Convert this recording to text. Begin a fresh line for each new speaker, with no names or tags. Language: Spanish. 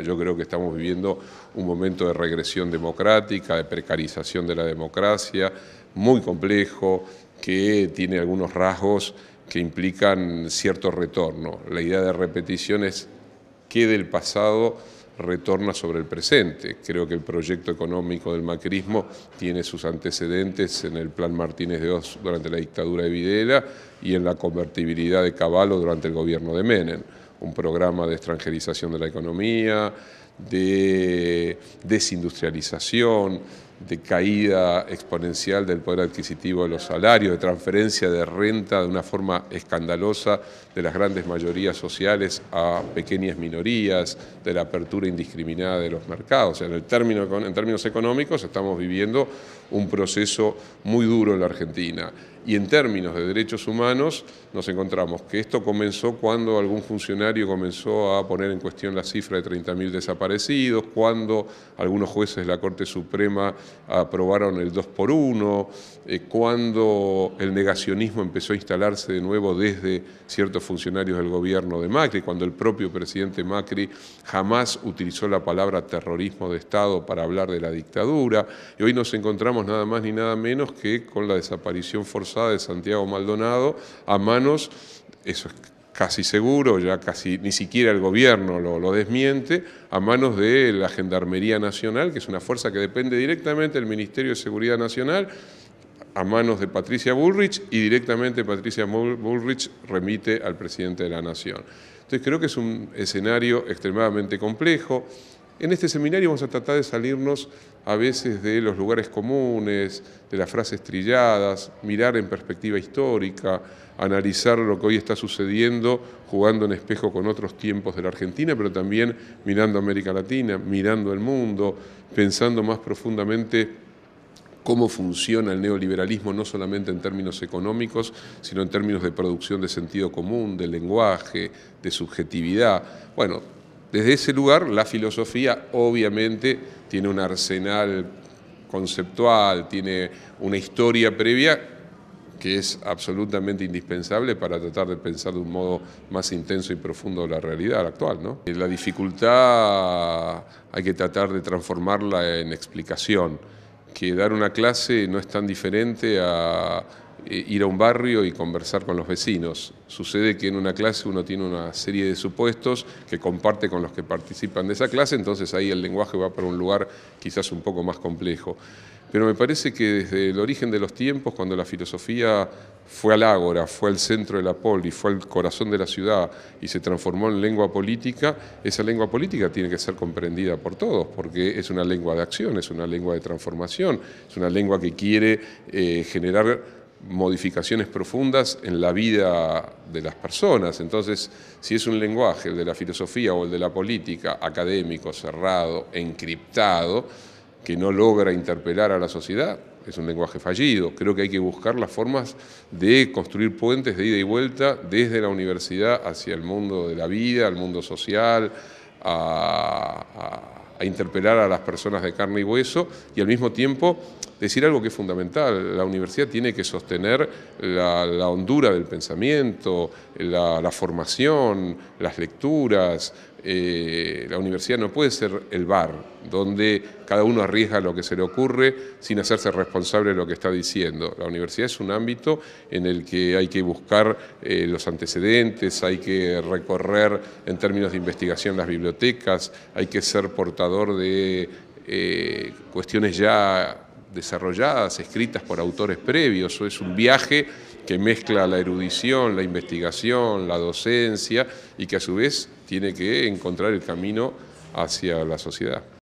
Yo creo que estamos viviendo un momento de regresión democrática, de precarización de la democracia, muy complejo, que tiene algunos rasgos que implican cierto retorno. La idea de repetición es que del pasado retorna sobre el presente. Creo que el proyecto económico del macrismo tiene sus antecedentes en el plan Martínez de Oz durante la dictadura de Videla y en la convertibilidad de Caballo durante el gobierno de Menem un programa de extranjerización de la economía, de desindustrialización, de caída exponencial del poder adquisitivo de los salarios, de transferencia de renta de una forma escandalosa de las grandes mayorías sociales a pequeñas minorías, de la apertura indiscriminada de los mercados. En, el en términos económicos estamos viviendo un proceso muy duro en la Argentina. Y en términos de derechos humanos nos encontramos que esto comenzó cuando algún funcionario comenzó a poner en cuestión la cifra de 30.000 desaparecidos, cuando algunos jueces de la Corte Suprema aprobaron el 2 por 1, eh, cuando el negacionismo empezó a instalarse de nuevo desde ciertos funcionarios del gobierno de Macri, cuando el propio presidente Macri jamás utilizó la palabra terrorismo de Estado para hablar de la dictadura, y hoy nos encontramos nada más ni nada menos que con la desaparición forzada de Santiago Maldonado a manos, eso es casi seguro, ya casi ni siquiera el gobierno lo, desmiente, a manos de la Gendarmería Nacional, que es una fuerza que depende directamente del Ministerio de Seguridad Nacional, a manos de Patricia Bullrich y directamente Patricia Bullrich remite al presidente de la Nación. Entonces creo que es un escenario extremadamente complejo. En este seminario vamos a tratar de salirnos a veces de los lugares comunes, de las frases trilladas, mirar en perspectiva histórica, analizar lo que hoy está sucediendo jugando en espejo con otros tiempos de la Argentina, pero también mirando América Latina, mirando el mundo, pensando más profundamente cómo funciona el neoliberalismo, no solamente en términos económicos, sino en términos de producción de sentido común, de lenguaje, de subjetividad. Bueno, desde ese lugar, la filosofía obviamente tiene un arsenal conceptual, tiene una historia previa que es absolutamente indispensable para tratar de pensar de un modo más intenso y profundo la realidad actual. ¿no? Eh, la dificultad hay que tratar de transformarla en explicación, que dar una clase no es tan diferente a eh, ir a un barrio y conversar con los vecinos. Sucede que en una clase uno tiene una serie de supuestos que comparte con los que participan de esa clase, entonces ahí el lenguaje va para un lugar quizás un poco más complejo. Pero me parece que desde el origen de los tiempos, cuando la filosofía fue al ágora, fue al centro de la poli, fue al corazón de la ciudad y se transformó en lengua política, esa lengua política tiene que ser comprendida por todos, porque es una lengua de acción, es una lengua de transformación, es una lengua que quiere eh, generar modificaciones profundas en la vida de las personas. Entonces, si es un lenguaje, el de la filosofía o el de la política, académico, cerrado, encriptado, que no logra interpelar a la sociedad, es un lenguaje fallido. Creo que hay que buscar las formas de construir puentes de ida y vuelta desde la universidad hacia el mundo de la vida, al mundo social, a, a interpelar a las personas de carne y hueso y al mismo tiempo decir algo que es fundamental. La universidad tiene que sostener la, hondura del pensamiento, la, formación, las lecturas. Eh, la universidad no puede ser el bar donde cada uno arriesga lo que se le ocurre sin hacerse responsable de lo que está diciendo. La universidad es un ámbito en el que hay que buscar eh, los antecedentes, hay que recorrer en términos de investigación las bibliotecas, hay que ser portador de eh, cuestiones ya desarrolladas, escritas por autores previos, o es un viaje que mezcla la erudición, la investigación, la docencia y que a su vez tiene que encontrar el camino hacia la sociedad.